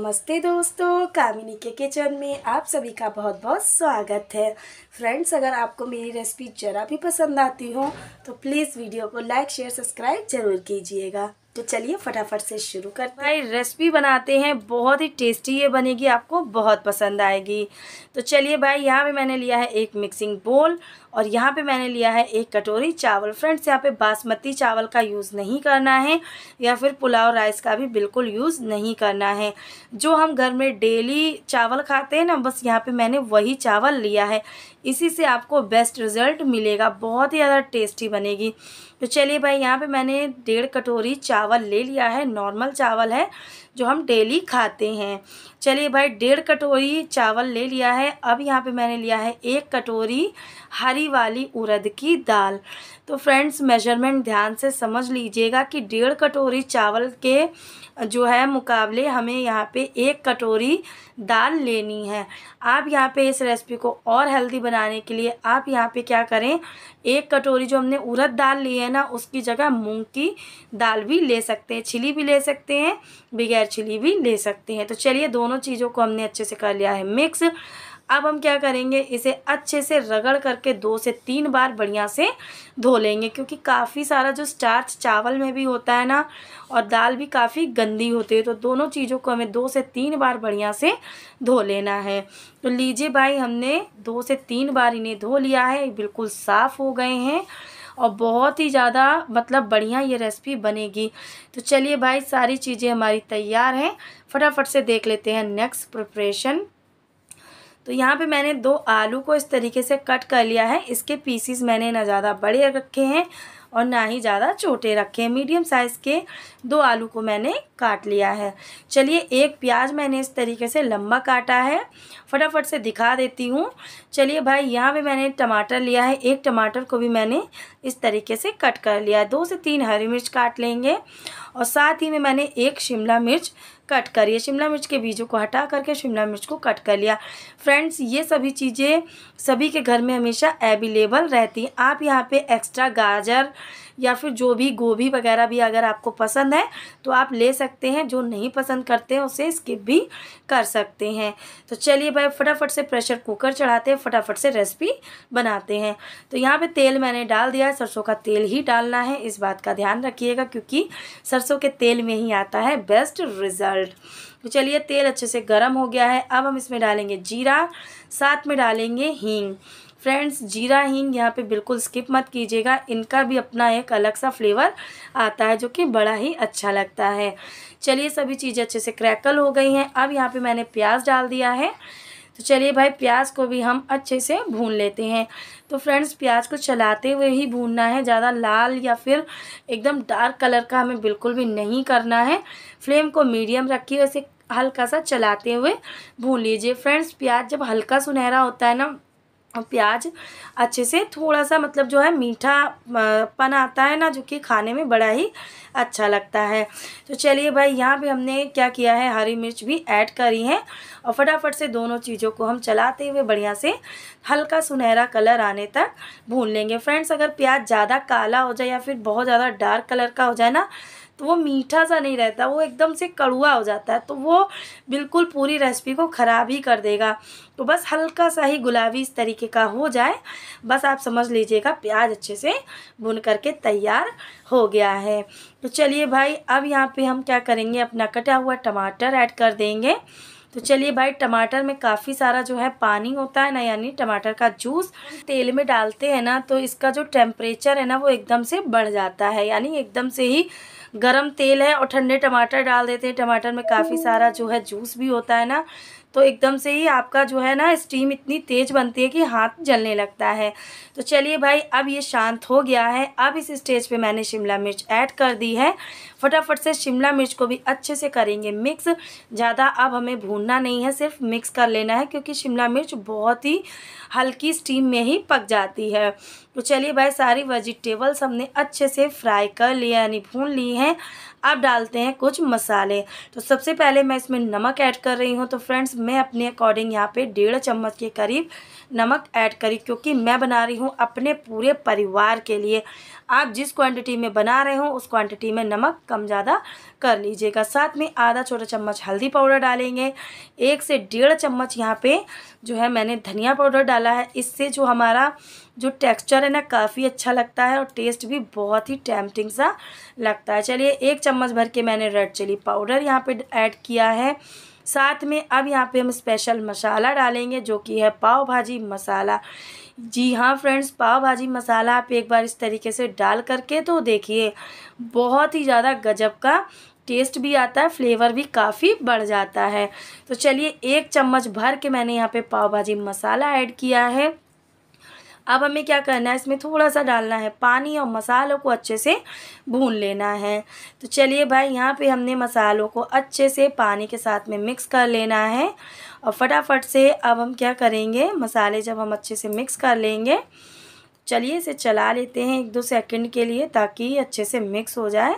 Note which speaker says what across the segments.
Speaker 1: नमस्ते दोस्तों कामिनी के किचन में आप सभी का बहुत बहुत स्वागत है फ्रेंड्स अगर आपको मेरी रेसिपी ज़रा भी पसंद आती हो तो प्लीज़ वीडियो को लाइक शेयर सब्सक्राइब ज़रूर कीजिएगा तो चलिए फटाफट से शुरू करते हैं रेसिपी बनाते हैं बहुत ही टेस्टी ये बनेगी आपको बहुत पसंद आएगी तो चलिए भाई यहाँ पे मैंने लिया है एक मिक्सिंग बोल और यहाँ पे मैंने लिया है एक कटोरी चावल फ्रेंड्स यहाँ पे बासमती चावल का यूज़ नहीं करना है या फिर पुलाव राइस का भी बिल्कुल यूज़ नहीं करना है जो हम घर में डेली चावल खाते हैं ना बस यहाँ पर मैंने वही चावल लिया है इसी से आपको बेस्ट रिज़ल्ट मिलेगा बहुत ही ज़्यादा टेस्टी बनेगी तो चलिए भाई यहाँ पे मैंने डेढ़ कटोरी चावल ले लिया है नॉर्मल चावल है जो हम डेली खाते हैं चलिए भाई डेढ़ कटोरी चावल ले लिया है अब यहाँ पे मैंने लिया है एक कटोरी हरी वाली उड़द की दाल तो फ्रेंड्स मेजरमेंट ध्यान से समझ लीजिएगा कि डेढ़ कटोरी चावल के जो है मुकाबले हमें यहाँ पे एक कटोरी दाल लेनी है आप यहाँ पे इस रेसिपी को और हेल्दी बनाने के लिए आप यहाँ पे क्या करें एक कटोरी जो हमने उड़द दाल ली है ना उसकी जगह मूंग की दाल भी ले सकते हैं छिली भी ले सकते हैं बगैर छिली भी ले सकते हैं तो चलिए दोनों चीज़ों को हमने अच्छे से कर लिया है मिक्स अब हम क्या करेंगे इसे अच्छे से रगड़ करके दो से तीन बार बढ़िया से धो लेंगे क्योंकि काफ़ी सारा जो स्टार्च चावल में भी होता है ना और दाल भी काफ़ी गंदी होती है तो दोनों चीज़ों को हमें दो से तीन बार बढ़िया से धो लेना है तो लीजिए भाई हमने दो से तीन बार इन्हें धो लिया है बिल्कुल साफ़ हो गए हैं और बहुत ही ज़्यादा मतलब बढ़िया ये रेसिपी बनेगी तो चलिए भाई सारी चीज़ें हमारी तैयार हैं फटाफट से देख लेते हैं नेक्स्ट प्रिपरेशन तो यहाँ पे मैंने दो आलू को इस तरीके से कट कर लिया है इसके पीसीस मैंने ना ज़्यादा बड़े रखे हैं और ना ही ज़्यादा छोटे रखे हैं मीडियम साइज़ के दो आलू को मैंने काट लिया है चलिए एक प्याज मैंने इस तरीके से लंबा काटा है फटाफट से दिखा देती हूँ चलिए भाई यहाँ पे मैंने टमाटर लिया है एक टमाटर को भी मैंने इस तरीके से कट कर लिया है दो से तीन हरी मिर्च काट लेंगे और साथ ही में मैंने एक शिमला मिर्च कट करिए शिमला मिर्च के बीजों को हटा करके शिमला मिर्च को कट कर लिया फ्रेंड्स ये सभी चीज़ें सभी के घर में हमेशा अवेलेबल रहती हैं आप यहाँ पे एक्स्ट्रा गाजर या फिर जो भी गोभी वगैरह भी अगर आपको पसंद है तो आप ले सकते हैं जो नहीं पसंद करते हैं उसे स्किप भी कर सकते हैं तो चलिए भाई फटाफट से प्रेशर कुकर चढ़ाते हैं फटाफट से रेसिपी बनाते हैं तो यहाँ पे तेल मैंने डाल दिया है सरसों का तेल ही डालना है इस बात का ध्यान रखिएगा क्योंकि सरसों के तेल में ही आता है बेस्ट रिज़ल्ट तो चलिए तेल अच्छे से गर्म हो गया है अब हम इसमें डालेंगे जीरा साथ में डालेंगे हींग फ्रेंड्स जीरा हींग यहाँ पे बिल्कुल स्किप मत कीजिएगा इनका भी अपना एक अलग सा फ्लेवर आता है जो कि बड़ा ही अच्छा लगता है चलिए सभी चीज़ें अच्छे से क्रैकल हो गई हैं अब यहाँ पे मैंने प्याज डाल दिया है तो चलिए भाई प्याज को भी हम अच्छे से भून लेते हैं तो फ्रेंड्स प्याज को चलाते हुए ही भूनना है ज़्यादा लाल या फिर एकदम डार्क कलर का हमें बिल्कुल भी नहीं करना है फ्लेम को मीडियम रखिए इसे हल्का सा चलाते हुए भून लीजिए फ्रेंड्स प्याज जब हल्का सुनहरा होता है ना और प्याज अच्छे से थोड़ा सा मतलब जो है मीठा पन आता है ना जो कि खाने में बड़ा ही अच्छा लगता है तो चलिए भाई यहाँ पे हमने क्या किया है हरी मिर्च भी ऐड करी है और फटाफट से दोनों चीज़ों को हम चलाते हुए बढ़िया से हल्का सुनहरा कलर आने तक भून लेंगे फ्रेंड्स अगर प्याज ज़्यादा काला हो जाए या फिर बहुत ज़्यादा डार्क कलर का हो जाए ना तो वो मीठा सा नहीं रहता वो एकदम से कड़ुआ हो जाता है तो वो बिल्कुल पूरी रेसिपी को ख़राब ही कर देगा तो बस हल्का सा ही गुलाबी इस तरीके का हो जाए बस आप समझ लीजिएगा प्याज अच्छे से भुन करके तैयार हो गया है तो चलिए भाई अब यहाँ पर हम क्या करेंगे अपना कटा हुआ टमाटर ऐड कर देंगे तो चलिए भाई टमाटर में काफ़ी सारा जो है पानी होता है ना यानी टमाटर का जूस तेल में डालते हैं ना तो इसका जो टेम्परेचर है ना वो एकदम से बढ़ जाता है यानी एकदम से ही गरम तेल है और ठंडे टमाटर डाल देते हैं टमाटर में काफ़ी सारा जो है जूस भी होता है ना तो एकदम से ही आपका जो है ना स्टीम इतनी तेज़ बनती है कि हाथ जलने लगता है तो चलिए भाई अब ये शांत हो गया है अब इस स्टेज पे मैंने शिमला मिर्च ऐड कर दी है फटाफट से शिमला मिर्च को भी अच्छे से करेंगे मिक्स ज़्यादा अब हमें भूनना नहीं है सिर्फ मिक्स कर लेना है क्योंकि शिमला मिर्च बहुत ही हल्की स्टीम में ही पक जाती है तो चलिए भाई सारी वेजिटेबल्स हमने अच्छे से फ्राई कर लिया यानी भून ली हैं अब डालते हैं कुछ मसाले तो सबसे पहले मैं इसमें नमक ऐड कर रही हूँ तो फ्रेंड्स मैं अपने अकॉर्डिंग यहाँ पे डेढ़ चम्मच के करीब नमक ऐड करी क्योंकि मैं बना रही हूँ अपने पूरे परिवार के लिए आप जिस क्वांटिटी में बना रहे हो उस क्वांटिटी में नमक कम ज़्यादा कर लीजिएगा साथ में आधा छोटा चम्मच हल्दी पाउडर डालेंगे एक से डेढ़ चम्मच यहाँ पे जो है मैंने धनिया पाउडर डाला है इससे जो हमारा जो टेक्सचर है ना काफ़ी अच्छा लगता है और टेस्ट भी बहुत ही टैम्पटिंग सा लगता है चलिए एक चम्मच भर के मैंने रेड चिली पाउडर यहाँ पे ऐड किया है साथ में अब यहाँ पे हम स्पेशल मसाला डालेंगे जो कि है पाव भाजी मसाला जी हाँ फ्रेंड्स पाव भाजी मसाला आप एक बार इस तरीके से डाल करके तो देखिए बहुत ही ज़्यादा गजब का टेस्ट भी आता है फ्लेवर भी काफ़ी बढ़ जाता है तो चलिए एक चम्मच भर के मैंने यहाँ पे पाव भाजी मसाला ऐड किया है अब हमें क्या करना है इसमें थोड़ा सा डालना है पानी और मसालों को अच्छे से भून लेना है तो चलिए भाई यहाँ पे हमने मसालों को अच्छे से पानी के साथ में मिक्स कर लेना है और फटाफट से अब हम क्या करेंगे मसाले जब हम अच्छे से मिक्स कर लेंगे चलिए इसे चला लेते हैं एक दो सेकंड के लिए ताकि अच्छे से मिक्स हो जाए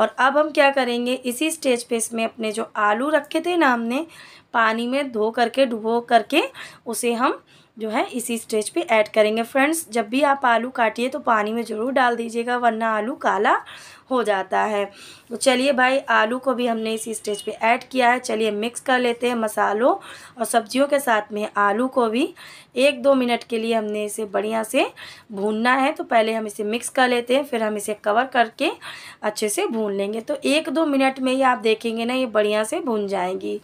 Speaker 1: और अब हम क्या करेंगे इसी स्टेज पे इसमें अपने जो आलू रखे थे ना हमने पानी में धो करके डुबो करके उसे हम जो है इसी स्टेज पे ऐड करेंगे फ्रेंड्स जब भी आप आलू काटिए तो पानी में ज़रूर डाल दीजिएगा वरना आलू काला हो जाता है तो चलिए भाई आलू को भी हमने इसी स्टेज पे ऐड किया है चलिए मिक्स कर लेते हैं मसालों और सब्जियों के साथ में आलू को भी एक दो मिनट के लिए हमने इसे बढ़िया से भूनना है तो पहले हम इसे मिक्स कर लेते हैं फिर हम इसे कवर करके अच्छे से भून लेंगे तो एक दो मिनट में ही आप देखेंगे ना ये बढ़िया से भून जाएंगी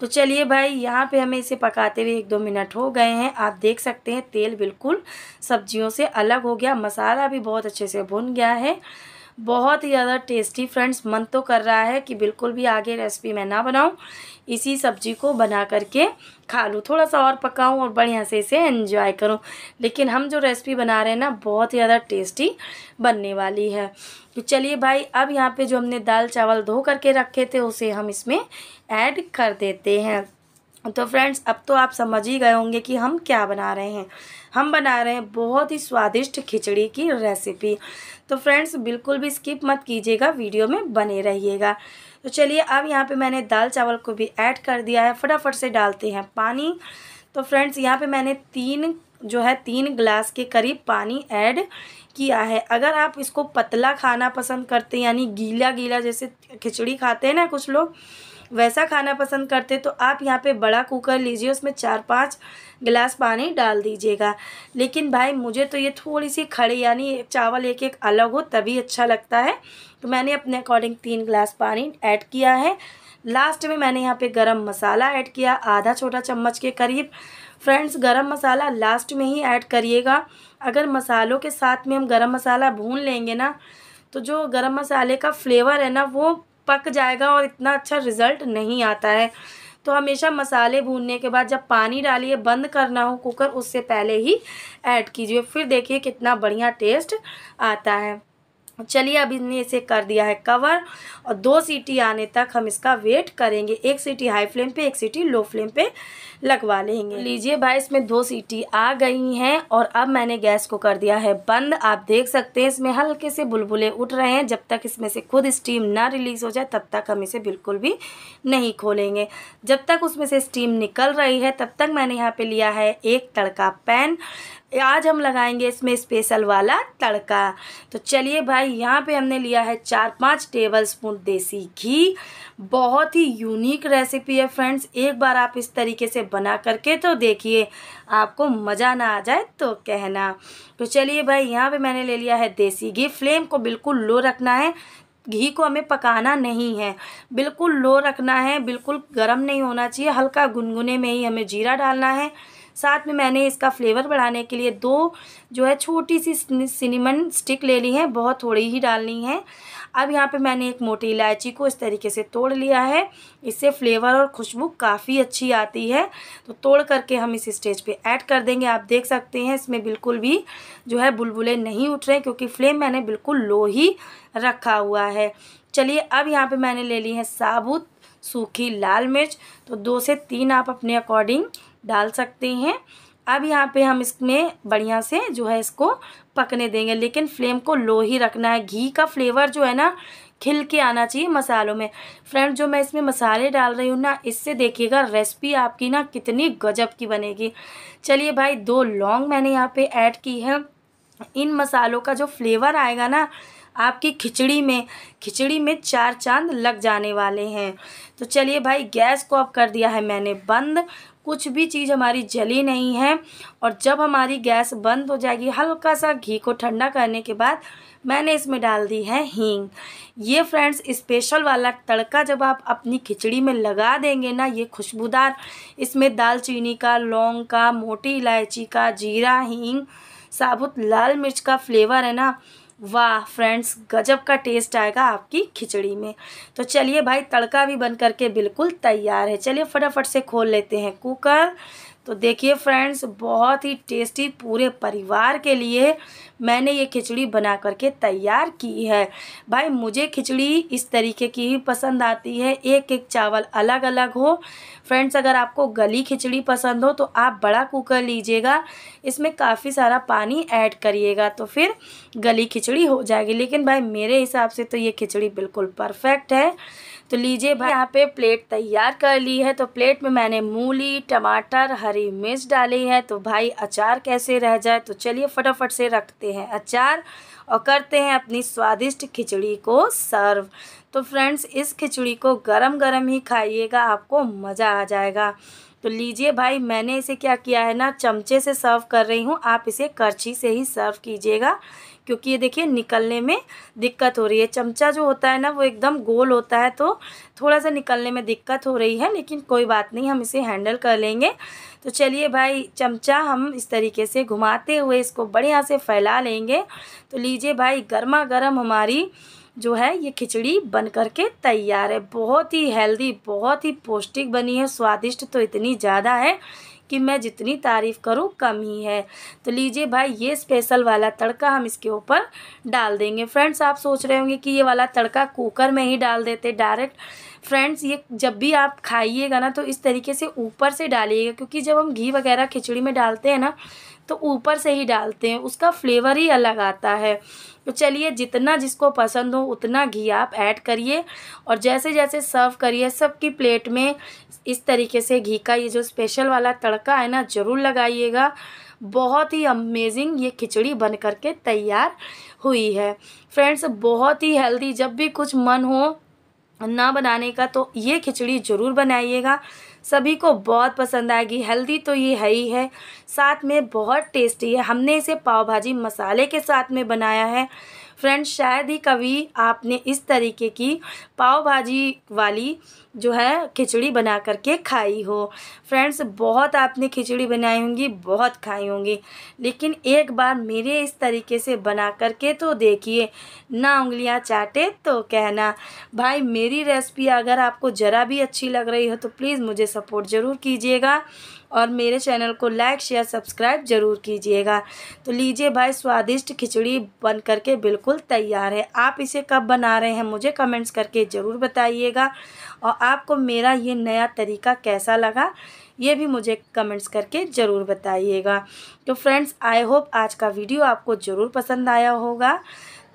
Speaker 1: तो चलिए भाई यहाँ पे हमें इसे पकाते हुए एक दो मिनट हो गए हैं आप देख सकते हैं तेल बिल्कुल सब्जियों से अलग हो गया मसाला भी बहुत अच्छे से भुन गया है बहुत ही ज़्यादा टेस्टी फ्रेंड्स मन तो कर रहा है कि बिल्कुल भी आगे रेसिपी मैं ना बनाऊँ इसी सब्जी को बना करके खा लूँ थोड़ा सा और पकाऊँ और बढ़िया से इसे एंजॉय करूँ लेकिन हम जो रेसिपी बना रहे हैं ना बहुत ही ज़्यादा टेस्टी बनने वाली है तो चलिए भाई अब यहाँ पे जो हमने दाल चावल धो करके रखे थे उसे हम इसमें ऐड कर देते हैं तो फ्रेंड्स अब तो आप समझ ही गए होंगे कि हम क्या बना रहे हैं हम बना रहे हैं बहुत ही स्वादिष्ट खिचड़ी की रेसिपी तो फ्रेंड्स बिल्कुल भी स्किप मत कीजिएगा वीडियो में बने रहिएगा तो चलिए अब यहाँ पे मैंने दाल चावल को भी ऐड कर दिया है फटाफट से डालते हैं पानी तो फ्रेंड्स यहाँ पे मैंने तीन जो है तीन ग्लास के करीब पानी ऐड किया है अगर आप इसको पतला खाना पसंद करते यानी गीला गीला जैसे खिचड़ी खाते हैं ना कुछ लोग वैसा खाना पसंद करते तो आप यहाँ पे बड़ा कुकर लीजिए उसमें चार पाँच गिलास पानी डाल दीजिएगा लेकिन भाई मुझे तो ये थोड़ी सी खड़े यानी चावल एक एक अलग हो तभी अच्छा लगता है तो मैंने अपने अकॉर्डिंग तीन गिलास पानी ऐड किया है लास्ट में मैंने यहाँ पे गरम मसाला ऐड किया आधा छोटा चम्मच के करीब फ्रेंड्स गरम मसाला लास्ट में ही ऐड करिएगा अगर मसालों के साथ में हम गरम मसाला भून लेंगे ना तो जो गरम मसाले का फ्लेवर है ना वो पक जाएगा और इतना अच्छा रिज़ल्ट नहीं आता है तो हमेशा मसाले भूनने के बाद जब पानी डालिए बंद करना हो कुकर उससे पहले ही ऐड कीजिए फिर देखिए कितना बढ़िया टेस्ट आता है चलिए अब इसने इसे कर दिया है कवर और दो सीटी आने तक हम इसका वेट करेंगे एक सीटी हाई फ्लेम पे एक सीटी लो फ्लेम पे लगवा लेंगे लीजिए भाई इसमें दो सीटी आ गई हैं और अब मैंने गैस को कर दिया है बंद आप देख सकते हैं इसमें हल्के से बुलबुले उठ रहे हैं जब तक इसमें से खुद स्टीम ना रिलीज़ हो जाए तब तक हम इसे बिल्कुल भी नहीं खोलेंगे जब तक उसमें से स्टीम निकल रही है तब तक मैंने यहाँ पर लिया है एक तड़का पैन आज हम लगाएंगे इसमें स्पेशल वाला तड़का तो चलिए भाई यहाँ पे हमने लिया है चार पाँच टेबल स्पून देसी घी बहुत ही यूनिक रेसिपी है फ्रेंड्स एक बार आप इस तरीके से बना करके तो देखिए आपको मज़ा ना आ जाए तो कहना तो चलिए भाई यहाँ पे मैंने ले लिया है देसी घी फ्लेम को बिल्कुल लो रखना है घी को हमें पकाना नहीं है बिल्कुल लो रखना है बिल्कुल गर्म नहीं होना चाहिए हल्का गुनगुने में ही हमें जीरा डालना है साथ में मैंने इसका फ्लेवर बढ़ाने के लिए दो जो है छोटी सी सिनेमन स्टिक ले ली है बहुत थोड़ी ही डालनी है अब यहाँ पे मैंने एक मोटी इलायची को इस तरीके से तोड़ लिया है इससे फ्लेवर और खुशबू काफ़ी अच्छी आती है तो तोड़ करके हम इस स्टेज पे ऐड कर देंगे आप देख सकते हैं इसमें बिल्कुल भी जो है बुलबुले नहीं उठ रहे क्योंकि फ्लेम मैंने बिल्कुल लो ही रखा हुआ है चलिए अब यहाँ पर मैंने ले ली है साबुत सूखी लाल मिर्च तो दो से तीन आप अपने अकॉर्डिंग डाल सकते हैं अब यहाँ पे हम इसमें बढ़िया से जो है इसको पकने देंगे लेकिन फ्लेम को लो ही रखना है घी का फ्लेवर जो है ना खिल के आना चाहिए मसालों में फ्रेंड जो मैं इसमें मसाले डाल रही हूँ ना इससे देखिएगा रेसिपी आपकी ना कितनी गजब की बनेगी चलिए भाई दो लौंग मैंने यहाँ पे ऐड की है इन मसालों का जो फ्लेवर आएगा ना आपकी खिचड़ी में खिचड़ी में चार चांद लग जाने वाले हैं तो चलिए भाई गैस को अब कर दिया है मैंने बंद कुछ भी चीज़ हमारी जली नहीं है और जब हमारी गैस बंद हो जाएगी हल्का सा घी को ठंडा करने के बाद मैंने इसमें डाल दी है हींग ये फ्रेंड्स स्पेशल वाला तड़का जब आप अपनी खिचड़ी में लगा देंगे ना ये खुशबूदार इसमें दालचीनी का लौंग का मोटी इलायची का जीरा हींग साबुत लाल मिर्च का फ्लेवर है ना वाह फ्रेंड्स गजब का टेस्ट आएगा आपकी खिचड़ी में तो चलिए भाई तड़का भी बन करके बिल्कुल तैयार है चलिए फटाफट से खोल लेते हैं कुकर तो देखिए फ्रेंड्स बहुत ही टेस्टी पूरे परिवार के लिए मैंने ये खिचड़ी बना करके तैयार की है भाई मुझे खिचड़ी इस तरीके की ही पसंद आती है एक एक चावल अलग अलग हो फ्रेंड्स अगर आपको गली खिचड़ी पसंद हो तो आप बड़ा कुकर लीजिएगा इसमें काफ़ी सारा पानी ऐड करिएगा तो फिर गली खिचड़ी हो जाएगी लेकिन भाई मेरे हिसाब से तो ये खिचड़ी बिल्कुल परफेक्ट है तो लीजिए भाई यहाँ पे प्लेट तैयार कर ली है तो प्लेट में मैंने मूली टमाटर हरी मिर्च डाली है तो भाई अचार कैसे रह जाए तो चलिए फटाफट से रखते हैं अचार और करते हैं अपनी स्वादिष्ट खिचड़ी को सर्व तो फ्रेंड्स इस खिचड़ी को गरम गरम ही खाइएगा आपको मज़ा आ जाएगा तो लीजिए भाई मैंने इसे क्या किया है ना चमचे से सर्व कर रही हूँ आप इसे करछी से ही सर्व कीजिएगा क्योंकि ये देखिए निकलने में दिक्कत हो रही है चमचा जो होता है ना वो एकदम गोल होता है तो थोड़ा सा निकलने में दिक्कत हो रही है लेकिन कोई बात नहीं हम इसे हैंडल कर लेंगे तो चलिए भाई चमचा हम इस तरीके से घुमाते हुए इसको बढ़िया से फैला लेंगे तो लीजिए भाई गर्मा गर्म हमारी जो है ये खिचड़ी बन कर के तैयार है बहुत ही हेल्दी बहुत ही पौष्टिक बनी है स्वादिष्ट तो इतनी ज़्यादा है कि मैं जितनी तारीफ़ करूँ कम ही है तो लीजिए भाई ये स्पेशल वाला तड़का हम इसके ऊपर डाल देंगे फ्रेंड्स आप सोच रहे होंगे कि ये वाला तड़का कुकर में ही डाल देते डायरेक्ट फ्रेंड्स ये जब भी आप खाइएगा ना तो इस तरीके से ऊपर से डालिएगा क्योंकि जब हम घी वगैरह खिचड़ी में डालते हैं ना तो ऊपर से ही डालते हैं उसका फ्लेवर ही अलग आता है तो चलिए जितना जिसको पसंद हो उतना घी आप ऐड करिए और जैसे जैसे सर्व करिए सबकी प्लेट में इस तरीके से घी का ये जो स्पेशल वाला तड़का है ना ज़रूर लगाइएगा बहुत ही अमेजिंग ये खिचड़ी बन करके तैयार हुई है फ्रेंड्स बहुत ही हेल्दी जब भी कुछ मन हो ना बनाने का तो ये खिचड़ी ज़रूर बनाइएगा सभी को बहुत पसंद आएगी हेल्दी तो ये है ही है साथ में बहुत टेस्टी है हमने इसे पाव भाजी मसाले के साथ में बनाया है फ्रेंड्स शायद ही कभी आपने इस तरीके की पाव भाजी वाली जो है खिचड़ी बना करके खाई हो फ्रेंड्स बहुत आपने खिचड़ी बनाई होंगी बहुत खाई होंगी लेकिन एक बार मेरे इस तरीके से बना करके तो देखिए ना उंगलियां चाटे तो कहना भाई मेरी रेसिपी अगर आपको ज़रा भी अच्छी लग रही हो तो प्लीज़ मुझे सपोर्ट ज़रूर कीजिएगा और मेरे चैनल को लाइक शेयर सब्सक्राइब ज़रूर कीजिएगा तो लीजिए भाई स्वादिष्ट खिचड़ी बन करके बिल्कुल तैयार है आप इसे कब बना रहे हैं मुझे कमेंट्स करके ज़रूर बताइएगा और आपको मेरा ये नया तरीका कैसा लगा ये भी मुझे कमेंट्स करके ज़रूर बताइएगा तो फ्रेंड्स आई होप आज का वीडियो आपको ज़रूर पसंद आया होगा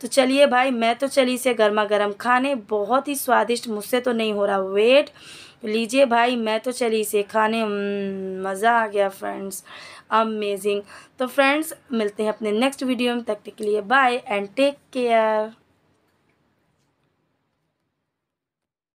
Speaker 1: तो चलिए भाई मैं तो चली से गर्मा गर्म खाने बहुत ही स्वादिष्ट मुझसे तो नहीं हो रहा वेट लीजिए भाई मैं तो चली इसे खाने मज़ा आ गया फ्रेंड्स अमेजिंग तो फ्रेंड्स मिलते हैं अपने नेक्स्ट वीडियो में तक के लिए बाय एंड टेक केयर